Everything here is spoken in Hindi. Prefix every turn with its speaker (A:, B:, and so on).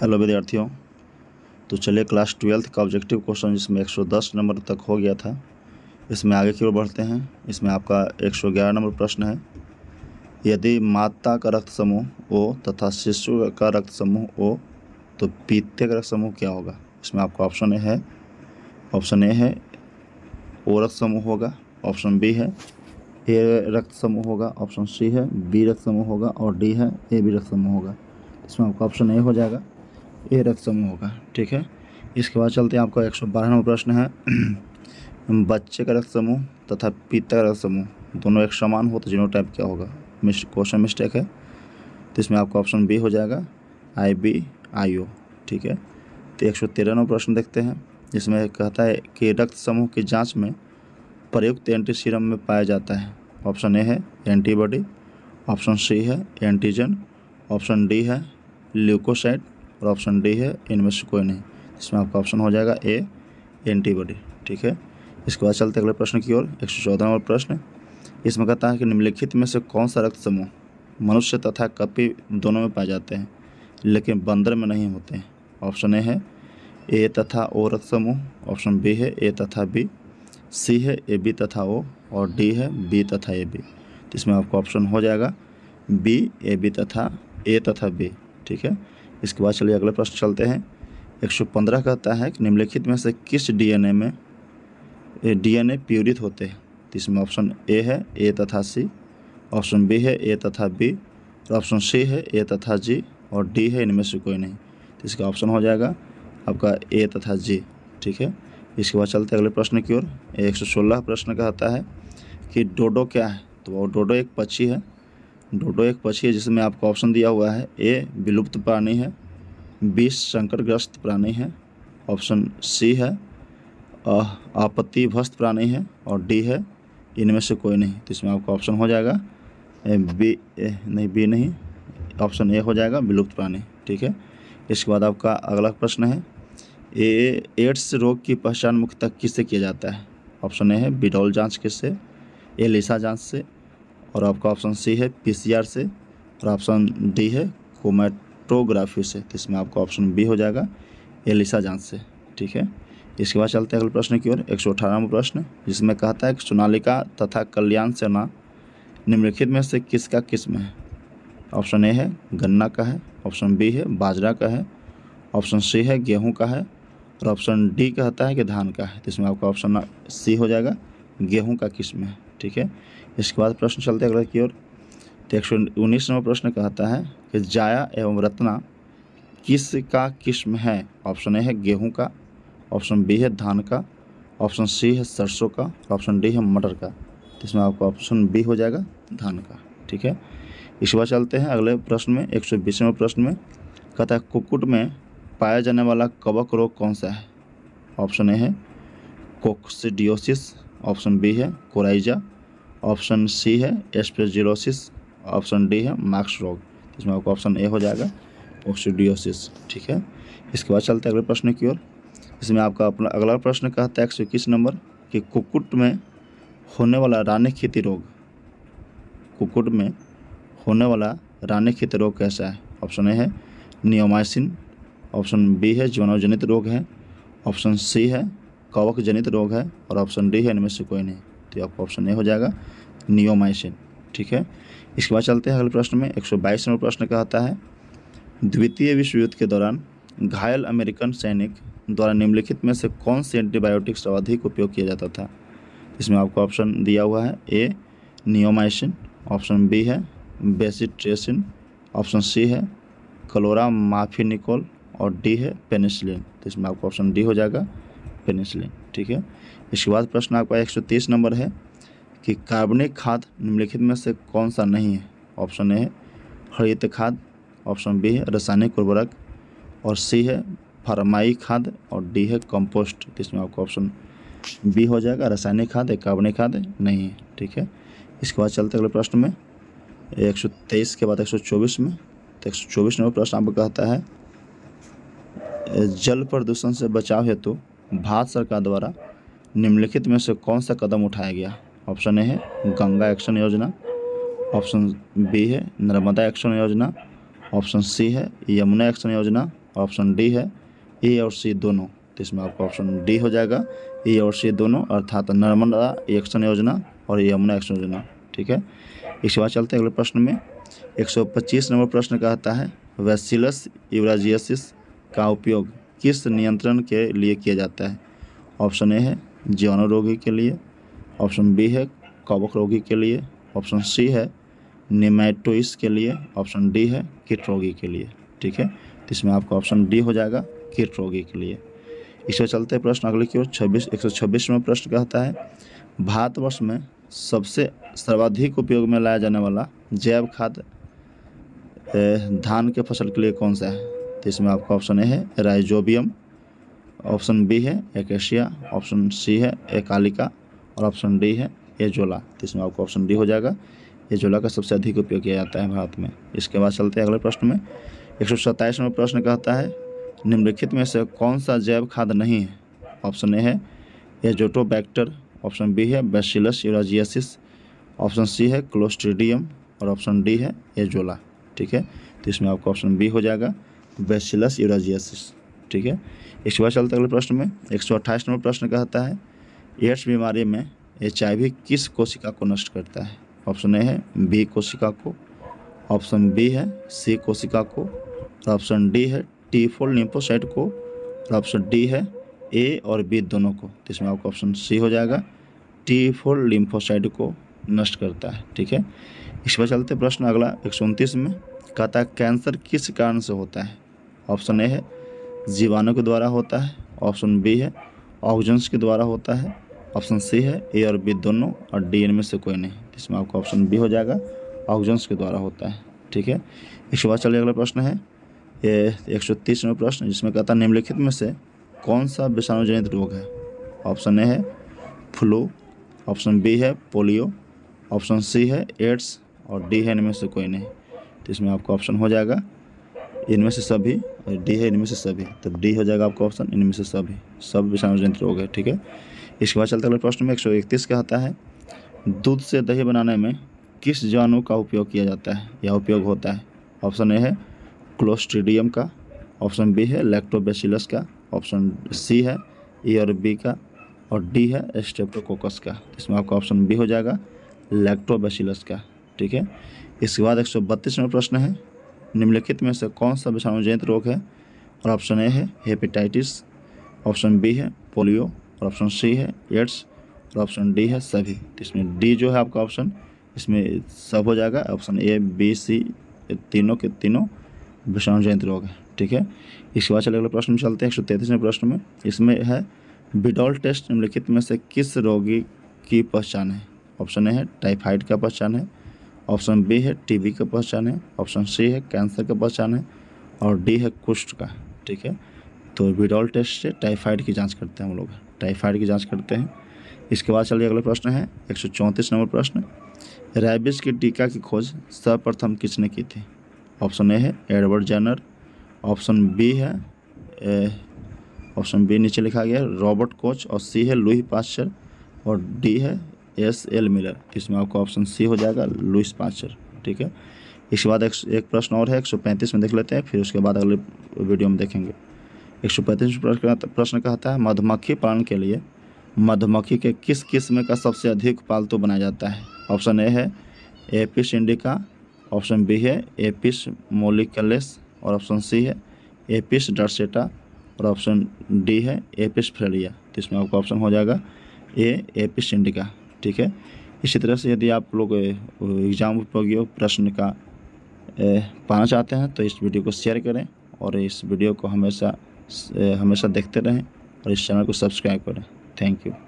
A: हेलो विद्यार्थियों तो चलिए क्लास ट्वेल्थ का ऑब्जेक्टिव क्वेश्चन जिसमें 110 नंबर तक हो गया था इसमें आगे की ओर बढ़ते हैं इसमें आपका 111 नंबर प्रश्न है यदि माता का रक्त समूह ओ तथा शिशु का रक्त समूह ओ तो पीते का रक्त समूह क्या होगा इसमें आपका ऑप्शन ए है ऑप्शन ए है ओ रक्त समूह होगा ऑप्शन बी है ए रक्त समूह होगा ऑप्शन सी है बी रक्त समूह होगा और डी है ए बी रक्त समूह होगा इसमें आपका ऑप्शन ए हो जाएगा ये रक्त समूह होगा ठीक है इसके बाद चलते हैं आपका एक सौ बारहवा प्रश्न है बच्चे का रक्त समूह तथा पिता का रक्त समूह दोनों एक समान हो तो जीनोटाइप क्या होगा मिस क्वेश्चन मिस्टेक है तो इसमें आपका ऑप्शन बी हो जाएगा आई बी आई ओ ठीक है तो एक सौ तेरहवा प्रश्न देखते हैं जिसमें कहता है कि रक्त समूह की जांच में प्रयुक्त एंटी सीरम में पाया जाता है ऑप्शन ए है एंटीबॉडी ऑप्शन सी है एंटीजन ऑप्शन डी है ल्यूकोसाइट और ऑप्शन डी है इनमें से कोई नहीं इसमें आपका ऑप्शन हो जाएगा ए एंटीबॉडी ठीक है इसके बाद चलते अगले प्रश्न की ओर एक सौ चौदह नंबर प्रश्न इसमें कहता है कि निम्नलिखित में से कौन सा रक्त समूह मनुष्य तथा कपि दोनों में पाए जाते हैं लेकिन बंदर में नहीं होते हैं ऑप्शन ए है ए तथा ओ रक्त समूह ऑप्शन बी है ए तथा बी सी है ए बी तथा ओ और डी है बी तथा ए बी तो इसमें आपका ऑप्शन हो जाएगा बी ए बी तथा ए तथा बी ठीक है इसके बाद चलिए अगले प्रश्न चलते हैं 115 कहता है कि निम्नलिखित में से किस डीएनए में डीएनए प्यूरित होते हैं तो इसमें ऑप्शन ए है ए तथा सी ऑप्शन बी है ए तथा बी और ऑप्शन सी है ए तथा जी और डी है इनमें से कोई नहीं तो इसका ऑप्शन हो जाएगा आपका ए तथा जी ठीक है इसके बाद चलते अगले प्रश्न की ओर एक सौ सोलह प्रश्न कहता है कि डोडो क्या है तो वो डोडो एक पक्षी है डोडो एक पक्षी है जिसमें आपको ऑप्शन दिया हुआ है ए विलुप्त प्राणी है बी संकटग्रस्त प्राणी है ऑप्शन सी है आपत्ति भस्त प्राणी है और डी है इनमें से कोई नहीं तो इसमें आपका ऑप्शन हो जाएगा बी नहीं बी नहीं ऑप्शन ए हो जाएगा विलुप्त प्राणी ठीक है इसके बाद आपका अगला प्रश्न है ए एड्स रोग की पहचान मुख्यतः किससे किया जाता है ऑप्शन ए है बिडोल जांच किससे एलिसा जांच से और आपका ऑप्शन सी है पीसीआर से और ऑप्शन डी है कोमेटोग्राफी से तो इसमें आपका ऑप्शन बी हो जाएगा एलिसा जांच से ठीक है इसके बाद चलते हैं अगले प्रश्न की ओर एक सौ प्रश्न जिसमें कहता है कि सोनालिका तथा कल्याण सेना निम्नलिखित में से किसका किस्म है ऑप्शन ए है गन्ना का है ऑप्शन बी है बाजरा का है ऑप्शन सी है गेहूं का है और ऑप्शन डी कहता है कि धान का है तो इसमें आपका ऑप्शन सी हो जाएगा गेहूं का किस्म है ठीक है इसके बाद प्रश्न चलते अगला की ओर तो एक सौ उन्नीस नंबर प्रश्न कहता है कि जाया एवं रत्ना किस का किस्म है ऑप्शन ए है गेहूं का ऑप्शन बी है धान का ऑप्शन सी है सरसों का ऑप्शन डी है मटर का तो इसमें आपको ऑप्शन बी हो जाएगा धान का ठीक है इसके बाद चलते हैं अगले प्रश्न में एक सौ प्रश्न में कहता है कुकुट में पाया जाने वाला कवक रोग कौन सा है ऑप्शन ए है कोक्सिडियोसिस ऑप्शन बी है कोराइजा ऑप्शन सी है एस्पेजिलोसिस ऑप्शन डी है मार्क्स रोग इसमें आपका ऑप्शन ए हो जाएगा ऑक्सीडियोसिस ठीक है इसके बाद चलते हैं अगले प्रश्न की ओर इसमें आपका अपना अगला प्रश्न कहता है एक सौ इक्कीस नंबर कि कुकुट में होने वाला रानी खेती रोग कुक्कुट में होने वाला रानी खेती रोग कैसा है ऑप्शन ए है नियोमाइसिन ऑप्शन बी है जीवाणुजनित रोग है ऑप्शन सी है कवक जनित रोग है और ऑप्शन डी है इनमें से कोई नहीं तो आपका ऑप्शन ए हो जाएगा नियोमाइसिन ठीक है इसके बाद चलते हैं अगले प्रश्न में एक नंबर प्रश्न कहता है द्वितीय विश्व युद्ध के दौरान घायल अमेरिकन सैनिक द्वारा निम्नलिखित में से कौन से एंटीबायोटिक्स सर्वाधिक उपयोग किया जाता था इसमें आपको ऑप्शन दिया हुआ है ए नियोमाइसिन ऑप्शन बी है बेसिट्रेसिन ऑप्शन सी है क्लोरा माफिनिकोल और डी है पेनिसिलिन तो इसमें आपको ऑप्शन डी हो जाएगा पेनिसिलिन ठीक है इसके बाद प्रश्न आपका एक सौ नंबर है कि कार्बनिक खाद निम्नलिखित में से कौन सा नहीं है ऑप्शन ए है हरित खाद ऑप्शन बी है रासायनिक उर्वरक और सी है फरमाई खाद और डी है कंपोस्ट इसमें आपको ऑप्शन बी हो जाएगा रासायनिक खाद या कार्बनिक खाद नहीं है ठीक है इसके बाद चलते अगले प्रश्न में एक सौ तेईस के बाद एक सौ चौबीस में तो एक सौ चौबीस नंबर प्रश्न आपको कहता है जल प्रदूषण से बचाव हेतु तो, भारत सरकार द्वारा निम्नलिखित में से कौन सा कदम उठाया गया ऑप्शन ए है गंगा एक्शन योजना ऑप्शन बी है नर्मदा एक्शन योजना ऑप्शन सी है यमुना एक्शन योजना ऑप्शन डी है ए और सी दोनों तो इसमें आपका ऑप्शन डी हो जाएगा ए और सी दोनों अर्थात नर्मदा एक्शन योजना और यमुना एक्शन योजना ठीक है इसके बाद चलते हैं अगले प्रश्न में 125 नंबर प्रश्न कहता है वैसिलस यूराजियसिस का उपयोग किस नियंत्रण के लिए किया जाता है ऑप्शन ए है जीवाणु रोगी के लिए ऑप्शन बी है कवक रोगी के लिए ऑप्शन सी है निमेटोइस के लिए ऑप्शन डी है किट रोगी के लिए ठीक है तो इसमें आपका ऑप्शन डी हो जाएगा किट रोगी के लिए इसके चलते हैं प्रश्न अगले की ओर छब्बीस एक सौ छब्बीस में प्रश्न कहता है भारतवर्ष में सबसे सर्वाधिक उपयोग में लाया जाने वाला जैव खाद धान के फसल के लिए कौन सा है इसमें आपका ऑप्शन ए है राइजोबियम ऑप्शन बी है एकेशिया ऑप्शन सी है एकालिका और ऑप्शन डी है एजोला तो इसमें आपका ऑप्शन डी हो जाएगा एजोला का सबसे अधिक उपयोग किया जाता है भारत में इसके बाद चलते हैं अगले प्रश्न में एक सौ प्रश्न कहता है निम्नलिखित में से कौन सा जैव खाद नहीं है ऑप्शन ए है एजोटोबैक्टर ऑप्शन बी है बेसिलस यूराजियसिस ऑप्शन सी है क्लोस्ट्रीडियम और ऑप्शन डी है एजोला ठीक है तो इसमें आपका ऑप्शन बी हो जाएगा बेसिलस यूराजियासिस ठीक है इसके बाद चलते अगले प्रश्न में एक सौ अट्ठाईस नंबर प्रश्न कहता है एड्स बीमारी में एच किस कोशिका को नष्ट करता है ऑप्शन ए है बी कोशिका को ऑप्शन बी है सी कोशिका को ऑप्शन डी है टी फोल निम्पोसाइट को और ऑप्शन डी है ए और बी दोनों को तो इसमें आपका ऑप्शन सी हो जाएगा टी फोल लिम्फोसाइट को नष्ट करता है ठीक है इस पर चलते प्रश्न अगला एक में कहता है कैंसर किस कारण से होता है ऑप्शन ए है जीवाणु के द्वारा होता है ऑप्शन बी है ऑक्सीजन्स के द्वारा होता है ऑप्शन सी है ए और बी दोनों और डी इनमें से कोई नहीं इसमें आपका ऑप्शन बी हो जाएगा ऑक्सीजन्स के द्वारा होता है ठीक है इसके बाद चलिए अगला प्रश्न है ये एक सौ तीस प्रश्न जिसमें कहता है निम्नलिखित में से कौन सा विषाणुजनित रोग है ऑप्शन ए है फ्लू ऑप्शन बी है पोलियो ऑप्शन सी है एड्स और डी है इनमें से कोई नहीं तो इसमें आपका ऑप्शन हो जाएगा इनमें से सभी और डी है इनमें से सभी तो डी हो जाएगा आपका ऑप्शन इनमें से सभी सब विषाणु जनित रोग है ठीक है इसके बाद चलते अगले प्रश्न में एक सौ इकतीस का आता है दूध से दही बनाने में किस जानु का उपयोग किया जाता है या उपयोग होता है ऑप्शन ए है क्लोस्ट्रीडियम का ऑप्शन बी है लैक्टोबेसिलस का ऑप्शन सी है ए और बी का और डी है स्टेप्टोकोकस का इसमें आपका ऑप्शन बी हो जाएगा लैक्टोबेसिलस का ठीक है इसके बाद एक सौ बत्तीसवें प्रश्न है निम्नलिखित में से कौन सा विषाणुजनित रोग है और ऑप्शन ए है हेपेटाइटिस ऑप्शन बी है पोलियो और ऑप्शन सी है एड्स और ऑप्शन डी है सभी तो इसमें डी जो है आपका ऑप्शन इसमें सब हो जाएगा ऑप्शन ए बी सी तीनों के तीनों विषाणु जनित रोग है ठीक है इसके बाद चले अगले प्रश्न में चलते हैं एक सौ तैंतीसवें प्रश्न में इसमें है बिडॉल टेस्ट निम्नलिखित में से किस रोगी की पहचान है ऑप्शन ए है टाइफाइड का पहचान है ऑप्शन बी है टीबी का पहचान है ऑप्शन सी है कैंसर का पहचान है और डी है कुष्ठ का ठीक है तो विड्रॉल टेस्ट से टाइफाइड की जांच करते हैं हम लोग टाइफाइड की जांच करते हैं इसके बाद चलिए अगला प्रश्न है एक नंबर प्रश्न रैबिस के टीका की खोज सर्वप्रथम किसने की थी ऑप्शन ए है एडवर्ड जैनर ऑप्शन बी है ऑप्शन बी नीचे लिखा गया है रॉबर्ट कोच और सी है लुई पास्चर और डी है एस एल मिलर इसमें आपका ऑप्शन सी हो जाएगा लुइस पांचर ठीक है इसके बाद एक, एक प्रश्न और है एक सौ पैंतीस में देख लेते हैं फिर उसके बाद अगले वीडियो में देखेंगे एक सौ पैंतीस प्रश्न कहता है मधुमक्खी पालन के लिए मधुमक्खी के किस किस्म का सबसे अधिक पालतू बनाया जाता है ऑप्शन ए है एपिस इंडिका ऑप्शन बी है एपिस मोलिकलेस और ऑप्शन सी है एपिस डरसेटा और ऑप्शन डी है एपिस फ्रेलिया तो इसमें आपका ऑप्शन हो जाएगा ए एपिस इंडिका ठीक है इसी तरह से यदि आप लोग एग्ज़ाम उपयोगी प्रश्न का पाना चाहते हैं तो इस वीडियो को शेयर करें और इस वीडियो को हमेशा हमेशा देखते रहें और इस चैनल को सब्सक्राइब करें थैंक यू